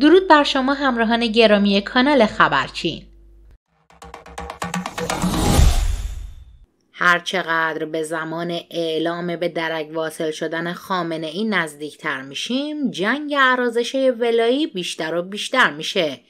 درود بر شما همراهان گرامی کانال خبرچین هرچقدر به زمان اعلام به درک واصل شدن خامنه ای نزدیکتر میشیم جنگ عرازشه ولایی بیشتر و بیشتر میشه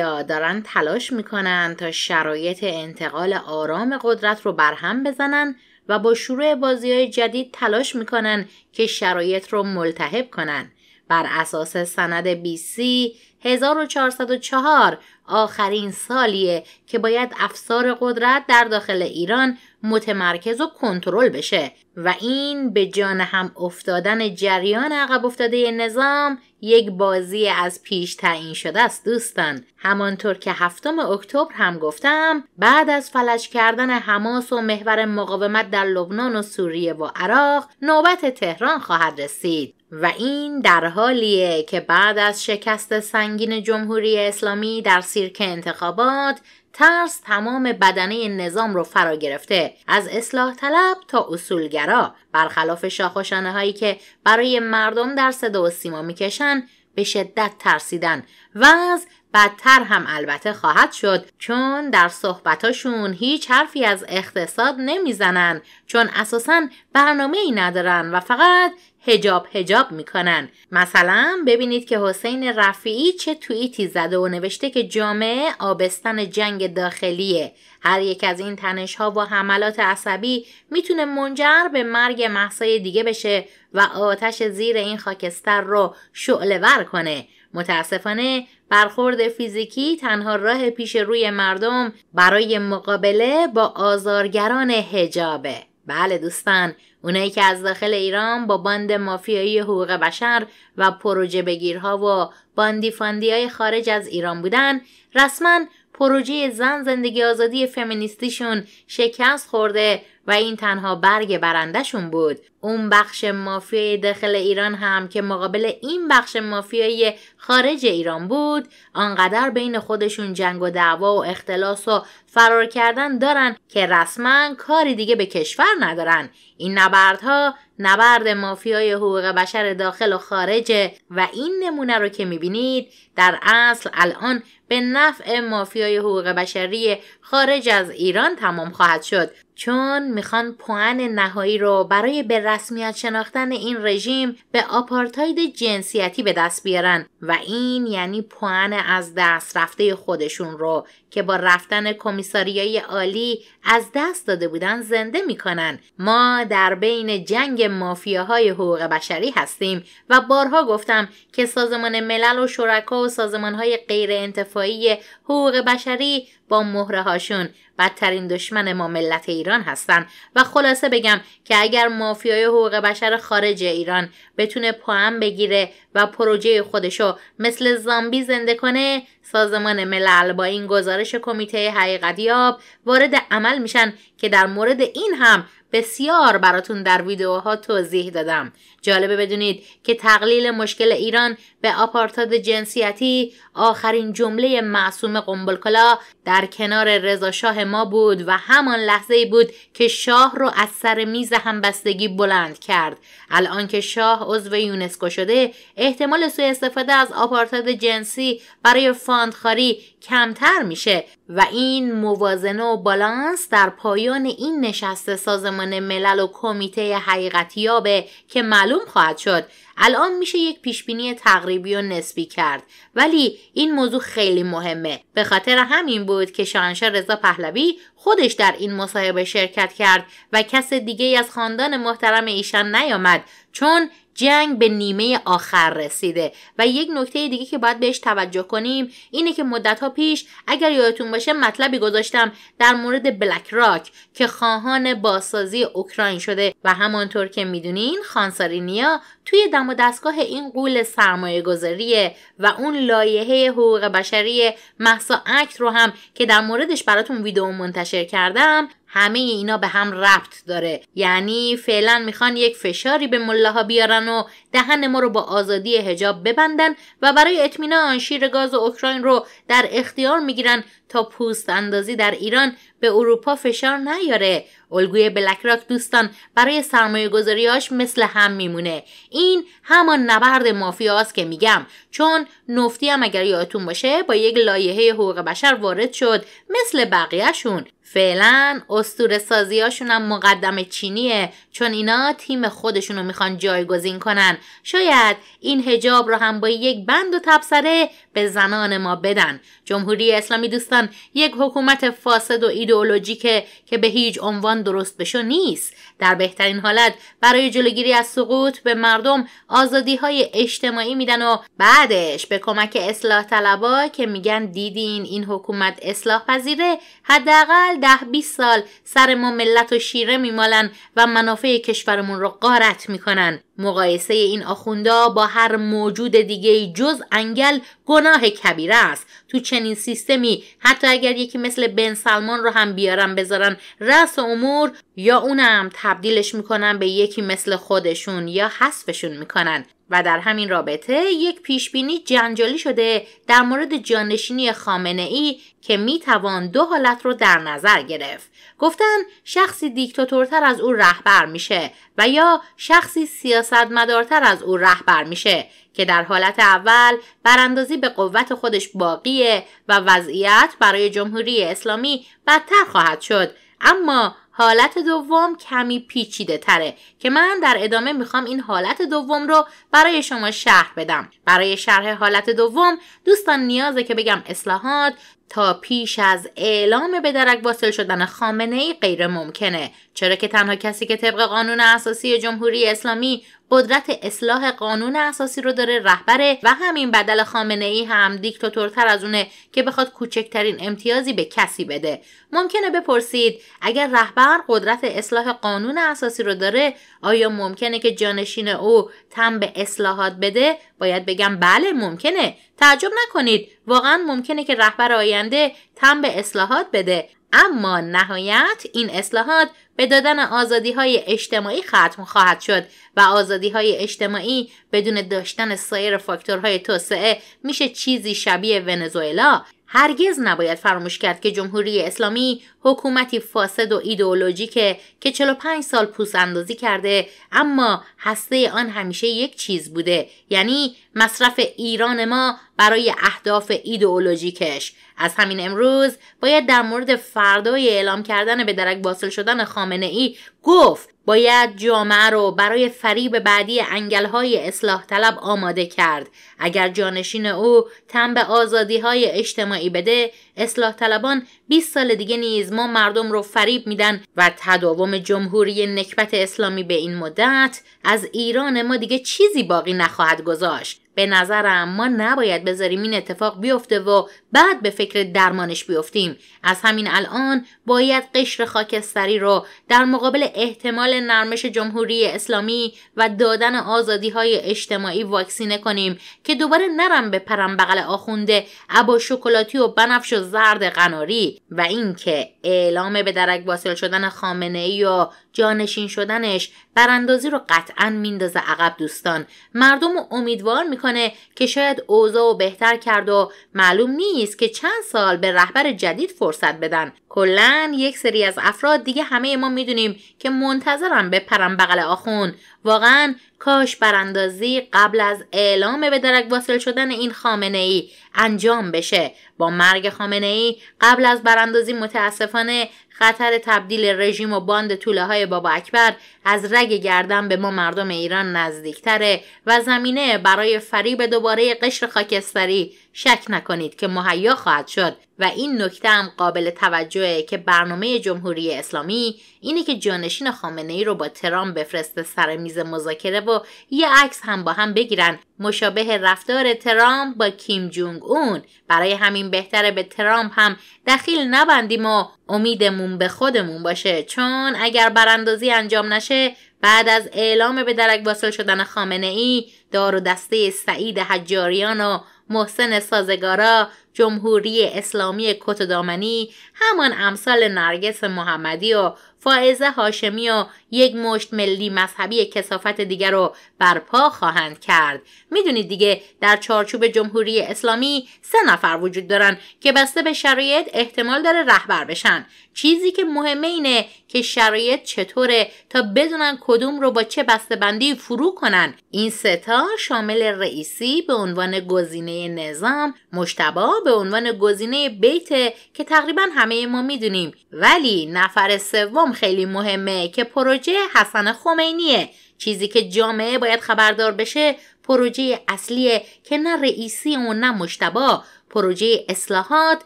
ها دارن تلاش میکنن تا شرایط انتقال آرام قدرت رو برهم بزنن و با شروع بازی های جدید تلاش میکنن که شرایط رو ملتهب کنن بر اساس سند سی 1404 آخرین سالیه که باید افسار قدرت در داخل ایران متمرکز و کنترل بشه و این به جان هم افتادن جریان عقب افتاده نظام یک بازی از پیش تعیین شده است دوستان همانطور که هفتم اکتبر هم گفتم بعد از فلج کردن حماس و محور مقاومت در لبنان و سوریه و عراق نوبت تهران خواهد رسید و این در حالیه که بعد از شکست سنگین جمهوری اسلامی در سیرک انتخابات ترس تمام بدنه نظام رو فرا گرفته از اصلاح طلب تا اصولگرا برخلاف شاخوشانه هایی که برای مردم در صدا و سیما میکشن به شدت ترسیدن و از بدتر هم البته خواهد شد چون در صحبتاشون هیچ حرفی از اقتصاد نمیزنن چون اساسا برنامه ای ندارن و فقط هجاب هجاب میکنن مثلا ببینید که حسین رفیعی چه توییتی زده و نوشته که جامعه آبستن جنگ داخلیه هر یک از این تنش ها و حملات عصبی میتونه منجر به مرگ محصای دیگه بشه و آتش زیر این خاکستر رو شعله ور کنه متاسفانه برخورد فیزیکی تنها راه پیش روی مردم برای مقابله با آزارگران هجابه بله دوستان اونایی که از داخل ایران با باند مافیایی حقوق بشر و پروژه بگیرها و باندی فاندی های خارج از ایران بودن رسما پروژه زن زندگی آزادی فمینیستیشون شکست خورده و این تنها برگ برندشون بود اون بخش مافیای داخل ایران هم که مقابل این بخش مافیای خارج ایران بود آنقدر بین خودشون جنگ و دعوا و اختلاس و فرار کردن دارن که رسما کاری دیگه به کشور ندارن این نبردها نبرد مافیای حقوق بشر داخل و خارجه و این نمونه رو که میبینید در اصل الان به نفع مافیای حقوق بشری خارج از ایران تمام خواهد شد چون میخوان پوان نهایی رو برای به رسمیت شناختن این رژیم به آپارتاید جنسیتی به دست بیارن و این یعنی پوان از دست رفته خودشون رو که با رفتن کمیساریای عالی از دست داده بودن زنده میکنن ما در بین جنگ مافیاهای حقوق بشری هستیم و بارها گفتم که سازمان ملل و شرکا و سازمانهای غیر انتفاعی حقوق بشری با مهره هاشون بدترین دشمن ما ملت ایران هستن و خلاصه بگم که اگر مافیای حقوق بشر خارج ایران بتونه پاهم بگیره و پروژه خودشو مثل زامبی زنده کنه سازمان ملل با این گزارش کمیته حقیقتیاب وارد عمل میشن که در مورد این هم بسیار براتون در ویدیوها توضیح دادم جالبه بدونید که تقلیل مشکل ایران به آپارتاد جنسیتی آخرین جمله معصوم قنبلکلا در کنار رضا شاه ما بود و همان لحظه بود که شاه رو از سر میز همبستگی بلند کرد الان که شاه عضو یونسکو شده احتمال سوء استفاده از آپارتاد جنسی برای فاندخاری کمتر میشه و این موازنه و بالانس در پایان این نشست سازمان ملل و کمیته حقیقتیابه که معلوم خواهد شد الان میشه یک پیشبینی تقریبی و نسبی کرد ولی این موضوع خیلی مهمه به خاطر همین بود که شاهنشاه رضا پهلوی خودش در این مصاحبه شرکت کرد و کس دیگه از خاندان محترم ایشان نیامد چون جنگ به نیمه آخر رسیده و یک نکته دیگه که باید بهش توجه کنیم اینه که مدت ها پیش اگر یادتون باشه مطلبی گذاشتم در مورد بلک راک که خواهان بازسازی اوکراین شده و همانطور که میدونین خانسارینیا توی دم و دستگاه این قول سرمایه گذاریه و اون لایحه حقوق بشری محسا اکت رو هم که در موردش براتون ویدیو منتشر کردم همه اینا به هم ربط داره یعنی فعلا میخوان یک فشاری به ملاها بیارن و دهن ما رو با آزادی حجاب ببندن و برای اطمینان شیر گاز اوکراین رو در اختیار میگیرن تا پوست اندازی در ایران به اروپا فشار نیاره الگوی بلکراک دوستان برای سرمایه گذاریاش مثل هم میمونه این همان نبرد مافیاست که میگم چون نفتی هم اگر یادتون باشه با یک لایحه حقوق بشر وارد شد مثل بقیهشون فعلا استور سازی هم مقدم چینیه چون اینا تیم خودشون رو میخوان جایگزین کنن شاید این هجاب رو هم با یک بند و تبسره به زنان ما بدن جمهوری اسلامی دوستان یک حکومت فاسد و ایدئولوژیکه که به هیچ عنوان درست بشو نیست در بهترین حالت برای جلوگیری از سقوط به مردم آزادی های اجتماعی میدن و بعدش به کمک اصلاح طلبا که میگن دیدین این حکومت اصلاح پذیره حداقل ده 20 سال سر ما ملت و شیره میمالن و منافع منافع کشورمون رو غارت میکنن مقایسه این آخوندا با هر موجود دیگه جز انگل گناه کبیره است تو چنین سیستمی حتی اگر یکی مثل بن سلمان رو هم بیارن بذارن رأس امور یا اونم تبدیلش میکنن به یکی مثل خودشون یا حذفشون میکنن و در همین رابطه یک پیشبینی جنجالی شده در مورد جانشینی خامنه ای که میتوان دو حالت رو در نظر گرفت گفتن شخصی دیکتاتورتر از او رهبر میشه و یا شخصی سیاستمدارتر از او رهبر میشه که در حالت اول براندازی به قوت خودش باقیه و وضعیت برای جمهوری اسلامی بدتر خواهد شد اما حالت دوم کمی پیچیده تره که من در ادامه میخوام این حالت دوم رو برای شما شرح بدم برای شرح حالت دوم دوستان نیازه که بگم اصلاحات تا پیش از اعلام به درک واصل شدن خامنه ای غیر ممکنه چرا که تنها کسی که طبق قانون اساسی جمهوری اسلامی قدرت اصلاح قانون اساسی رو داره رهبره و همین بدل خامنه ای هم دیکتاتورتر از اونه که بخواد کوچکترین امتیازی به کسی بده ممکنه بپرسید اگر رهبر قدرت اصلاح قانون اساسی رو داره آیا ممکنه که جانشین او تم به اصلاحات بده باید بگم بله ممکنه تعجب نکنید واقعا ممکنه که رهبر آینده تم به اصلاحات بده اما نهایت این اصلاحات به دادن آزادی های اجتماعی ختم خواهد شد و آزادی های اجتماعی بدون داشتن سایر فاکتورهای توسعه میشه چیزی شبیه ونزوئلا هرگز نباید فراموش کرد که جمهوری اسلامی حکومتی فاسد و ایدئولوژیکه که 45 سال پوست اندازی کرده اما هسته آن همیشه یک چیز بوده یعنی مصرف ایران ما برای اهداف ایدئولوژیکش از همین امروز باید در مورد فردای اعلام کردن به درک باسل شدن خامنه ای گفت باید جامعه رو برای فریب بعدی انگلهای اصلاح طلب آماده کرد اگر جانشین او تن به آزادی های اجتماعی بده اصلاح طلبان 20 سال دیگه نیز ما مردم رو فریب میدن و تداوم جمهوری نکبت اسلامی به این مدت از ایران ما دیگه چیزی باقی نخواهد گذاشت به نظرم ما نباید بذاریم این اتفاق بیفته و بعد به فکر درمانش بیفتیم از همین الان باید قشر خاکستری رو در مقابل احتمال نرمش جمهوری اسلامی و دادن آزادی های اجتماعی واکسینه کنیم که دوباره نرم به پرم بغل آخونده ابا شکلاتی و بنفش و زرد قناری و اینکه اعلام به درک واصل شدن خامنه ای و جانشین شدنش براندازی رو قطعا میندازه عقب دوستان مردم رو امیدوار میکنه که شاید اوضاع و بهتر کرد و معلوم نیست که چند سال به رهبر جدید فرصت بدن کلا یک سری از افراد دیگه همه ما میدونیم که منتظرم بپرم بغل آخون واقعا کاش براندازی قبل از اعلام به درک واصل شدن این خامنه ای انجام بشه با مرگ خامنه ای قبل از براندازی متاسفانه خطر تبدیل رژیم و باند طوله های بابا اکبر از رگ گردن به ما مردم ایران نزدیکتره و زمینه برای فریب دوباره قشر خاکستری شک نکنید که مهیا خواهد شد و این نکته هم قابل توجهه که برنامه جمهوری اسلامی اینه که جانشین خامنه ای رو با ترام بفرسته سر میز مذاکره و یه عکس هم با هم بگیرن مشابه رفتار ترام با کیم جونگ اون برای همین بهتره به ترامپ هم دخیل نبندیم و امیدمون به خودمون باشه چون اگر براندازی انجام نشه بعد از اعلام به درک واصل شدن خامنه ای دار و دسته سعید حجاریان و محسن سازگارا جمهوری اسلامی کتدامنی همان امثال نرگس محمدی و فائزه هاشمی و یک مشت ملی مذهبی کسافت دیگر رو برپا خواهند کرد میدونید دیگه در چارچوب جمهوری اسلامی سه نفر وجود دارن که بسته به شرایط احتمال داره رهبر بشن چیزی که مهمه اینه که شرایط چطوره تا بدونن کدوم رو با چه بسته بندی فرو کنن این ستا شامل رئیسی به عنوان گزینه نظام مشتبا به عنوان گزینه بیت که تقریبا همه ما میدونیم ولی نفر سوم خیلی مهمه که پروژه حسن خمینیه چیزی که جامعه باید خبردار بشه پروژه اصلیه که نه رئیسی و نه مشتبا پروژه اصلاحات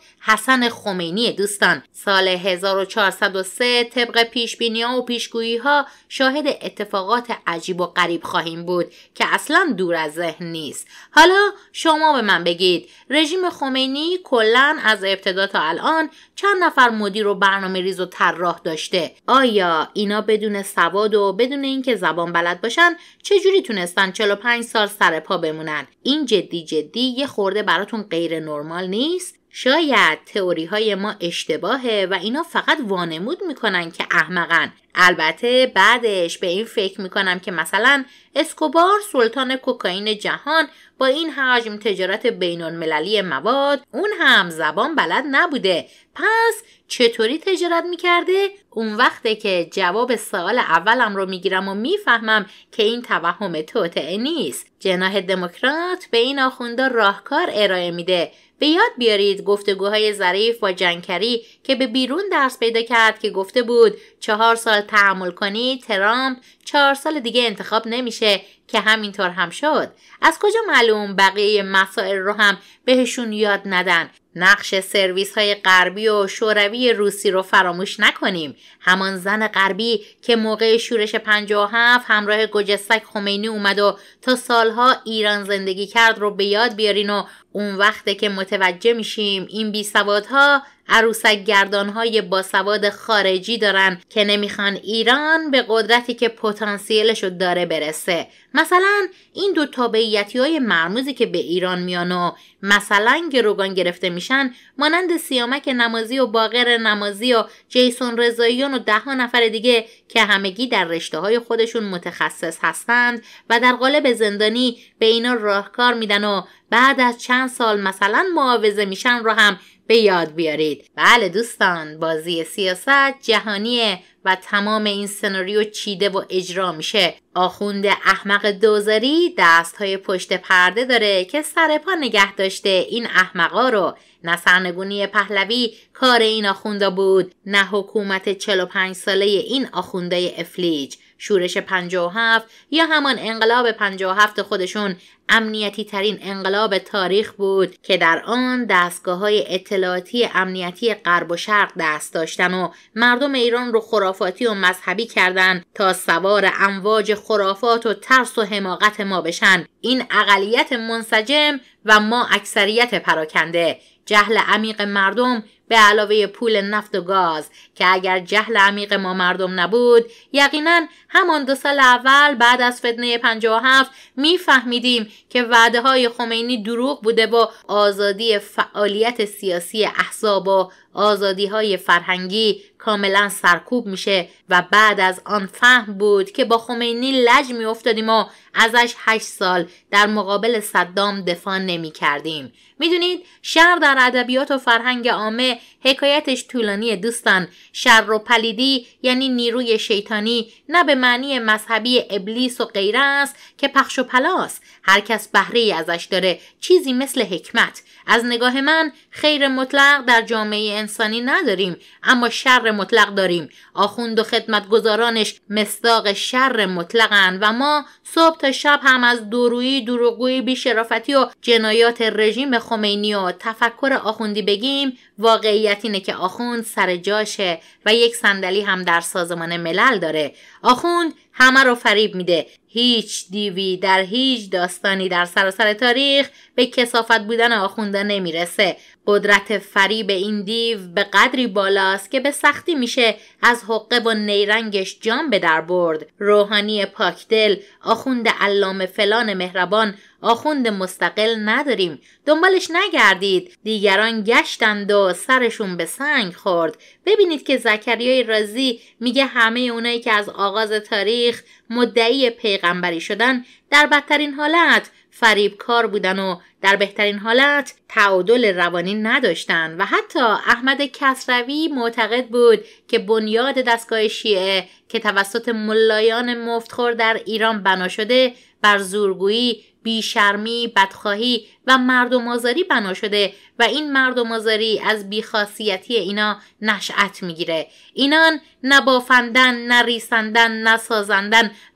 حسن خمینی دوستان سال 1403 طبق پیش ها و پیشگویی ها شاهد اتفاقات عجیب و غریب خواهیم بود که اصلا دور از ذهن نیست حالا شما به من بگید رژیم خمینی کلا از ابتدا تا الان چند نفر مدیر و برنامه ریز و طراح داشته آیا اینا بدون سواد و بدون اینکه زبان بلد باشن چجوری تونستن 45 سال سر پا بمونن این جدی جدی یه خورده براتون غیر نرمال نیست شاید تئوری های ما اشتباهه و اینا فقط وانمود میکنن که احمقن البته بعدش به این فکر میکنم که مثلا اسکوبار سلطان کوکائین جهان با این حجم تجارت بین المللی مواد اون هم زبان بلد نبوده پس چطوری تجارت میکرده؟ اون وقته که جواب سوال اولم رو میگیرم و میفهمم که این توهم توتعه نیست جناه دموکرات به این آخوندا راهکار ارائه میده به یاد بیارید گفتگوهای ظریف و جنکری که به بیرون درس پیدا کرد که گفته بود چهار سال تحمل کنید ترامپ چهار سال دیگه انتخاب نمیشه که همینطور هم شد از کجا معلوم بقیه مسائل رو هم بهشون یاد ندن نقش سرویس های غربی و شوروی روسی رو فراموش نکنیم همان زن غربی که موقع شورش 57 همراه گجستک خمینی اومد و تا سالها ایران زندگی کرد رو به یاد بیارین و اون وقته که متوجه میشیم این بیسوادها عروسک گردانهای باسواد خارجی دارن که نمیخوان ایران به قدرتی که پتانسیلش رو داره برسه مثلا این دو تابعیتی های مرموزی که به ایران میان و مثلا گروگان گرفته میشن مانند سیامک نمازی و باقر نمازی و جیسون رزاییان و ده ها نفر دیگه که همگی در رشته های خودشون متخصص هستند و در قالب زندانی به اینا راهکار میدن و بعد از چند سال مثلا معاوضه میشن رو هم به یاد بیارید بله دوستان بازی سیاست جهانیه و تمام این سناریو چیده و اجرا میشه آخوند احمق دوزاری دست های پشت پرده داره که سر پا نگه داشته این احمقا رو نه سرنگونی پهلوی کار این آخوندا بود نه حکومت 45 ساله این آخوندای افلیج شورش 57 یا همان انقلاب 57 خودشون امنیتی ترین انقلاب تاریخ بود که در آن دستگاه های اطلاعاتی امنیتی غرب و شرق دست داشتن و مردم ایران رو خرافاتی و مذهبی کردند تا سوار امواج خرافات و ترس و حماقت ما بشن این اقلیت منسجم و ما اکثریت پراکنده جهل عمیق مردم به علاوه پول نفت و گاز که اگر جهل عمیق ما مردم نبود یقینا همان دو سال اول بعد از فتنه 57 میفهمیدیم که وعده های خمینی دروغ بوده با آزادی فعالیت سیاسی احزاب و آزادی های فرهنگی کاملا سرکوب میشه و بعد از آن فهم بود که با خمینی لج میافتادیم و ازش هشت سال در مقابل صدام دفاع نمی کردیم. میدونید شر در ادبیات و فرهنگ عامه حکایتش طولانی دوستان شر و پلیدی یعنی نیروی شیطانی نه به معنی مذهبی ابلیس و غیره است که پخش و پلاس هر کس بهره ازش داره چیزی مثل حکمت از نگاه من خیر مطلق در جامعه انسانی نداریم اما شر مطلق داریم آخوند و خدمتگزارانش مصداق شر مطلقن و ما صبح تا شب هم از دورویی دروغگویی بیشرافتی و جنایات رژیم خمینی و تفکر آخوندی بگیم واقعیت اینه که آخوند سر جاشه و یک صندلی هم در سازمان ملل داره آخوند همه رو فریب میده هیچ دیوی در هیچ داستانی در سراسر تاریخ به کسافت بودن آخونده نمیرسه قدرت فریب این دیو به قدری بالاست که به سختی میشه از حقه و نیرنگش جان به در برد روحانی پاکدل آخوند علامه فلان مهربان آخوند مستقل نداریم دنبالش نگردید دیگران گشتند و سرشون به سنگ خورد ببینید که زکریای رازی میگه همه اونایی که از آغاز تاریخ مدعی پیغمبری شدن در بدترین حالت فریبکار بودن و در بهترین حالت تعادل روانی نداشتند و حتی احمد کسروی معتقد بود که بنیاد دستگاه شیعه که توسط ملایان مفتخور در ایران بنا شده بر زورگویی بیشرمی، بدخواهی و مردم آزاری بنا شده و این مردم آزاری از بیخاصیتی اینا نشأت میگیره اینان نه بافندن نه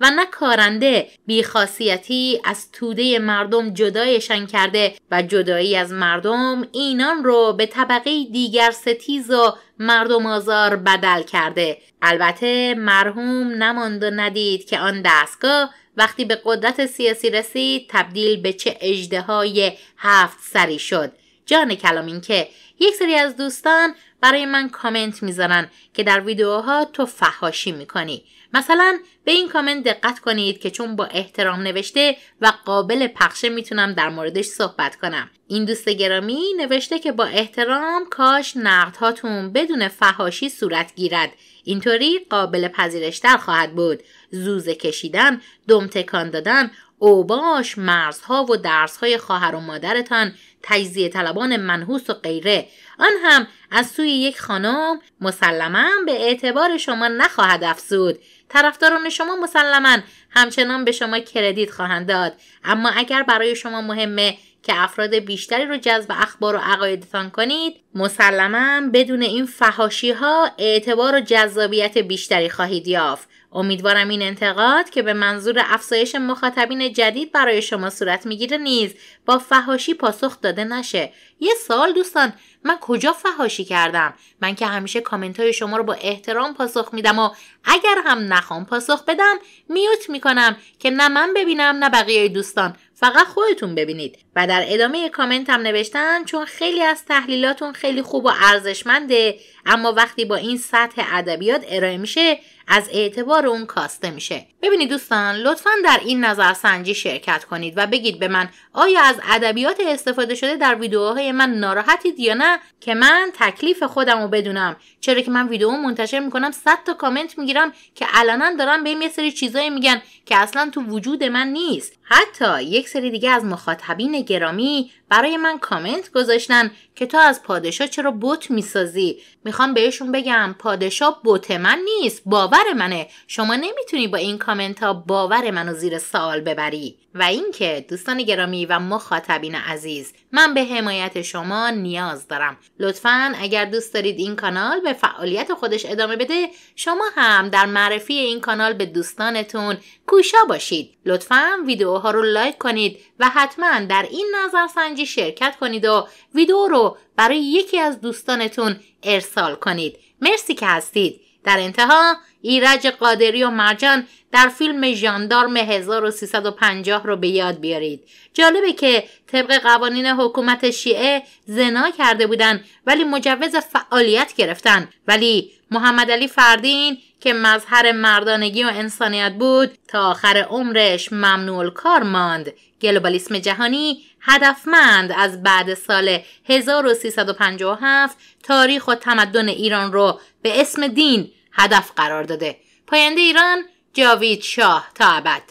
و نه کارنده بیخاصیتی از توده مردم جدایشان کرده و جدایی از مردم اینان رو به طبقه دیگر ستیز و مردم آزار بدل کرده البته مرحوم نماند و ندید که آن دستگاه وقتی به قدرت سیاسی رسید تبدیل به چه اجده های هفت سری شد جان کلام این که یک سری از دوستان برای من کامنت میذارن که در ویدیوها تو فهاشی میکنی مثلا به این کامنت دقت کنید که چون با احترام نوشته و قابل پخشه میتونم در موردش صحبت کنم این دوست گرامی نوشته که با احترام کاش نقدهاتون بدون فهاشی صورت گیرد اینطوری قابل پذیرشتر خواهد بود زوزه کشیدن دم تکان دادن اوباش مرزها و درسهای خواهر و مادرتان تجزیه طلبان منحوس و غیره آن هم از سوی یک خانم مسلما به اعتبار شما نخواهد افزود طرفداران شما مسلما همچنان به شما کردیت خواهند داد اما اگر برای شما مهمه که افراد بیشتری رو جذب اخبار و عقایدتان کنید مسلما بدون این فهاشی ها اعتبار و جذابیت بیشتری خواهید یافت امیدوارم این انتقاد که به منظور افزایش مخاطبین جدید برای شما صورت میگیره نیز با فهاشی پاسخ داده نشه یه سال دوستان من کجا فهاشی کردم من که همیشه کامنت های شما رو با احترام پاسخ میدم و اگر هم نخوام پاسخ بدم میوت میکنم که نه من ببینم نه بقیه دوستان فقط خودتون ببینید و در ادامه کامنت هم نوشتن چون خیلی از تحلیلاتون خیلی خوب و ارزشمنده اما وقتی با این سطح ادبیات ارائه میشه از اعتبار اون کاسته میشه ببینید دوستان لطفا در این نظرسنجی شرکت کنید و بگید به من آیا از ادبیات استفاده شده در ویدیوهای من ناراحتید یا نه که من تکلیف خودم رو بدونم چرا که من ویدیو منتشر میکنم 100 تا کامنت میگیرم که علنا دارن به یه سری چیزایی میگن که اصلا تو وجود من نیست حتی یک سری دیگه از مخاطبین گرامی برای من کامنت گذاشتن که تو از پادشاه چرا بت میسازی میخوام بهشون بگم پادشاه بوت من نیست باور منه شما نمیتونی با این کامنت ها باور منو زیر سوال ببری و اینکه دوستان گرامی و مخاطبین عزیز من به حمایت شما نیاز دارم لطفا اگر دوست دارید این کانال به فعالیت خودش ادامه بده شما هم در معرفی این کانال به دوستانتون کوشا باشید لطفا ویدیوها رو لایک کنید و حتما در این نظرسنجی شرکت کنید و ویدیو رو برای یکی از دوستانتون ارسال کنید مرسی که هستید در انتها ایرج قادری و مرجان در فیلم ژاندارم 1350 رو به یاد بیارید جالبه که طبق قوانین حکومت شیعه زنا کرده بودن ولی مجوز فعالیت گرفتن ولی محمد علی فردین که مظهر مردانگی و انسانیت بود تا آخر عمرش ممنوع کار ماند گلوبالیسم جهانی هدفمند از بعد سال 1357 تاریخ و تمدن ایران رو به اسم دین هدف قرار داده. پاینده ایران جاوید شاه تا ابد.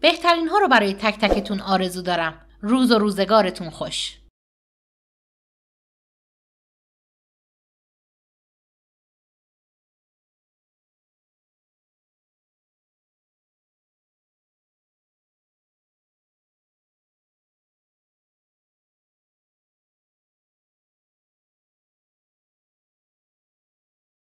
بهترین ها رو برای تک تکتون آرزو دارم. روز و روزگارتون خوش.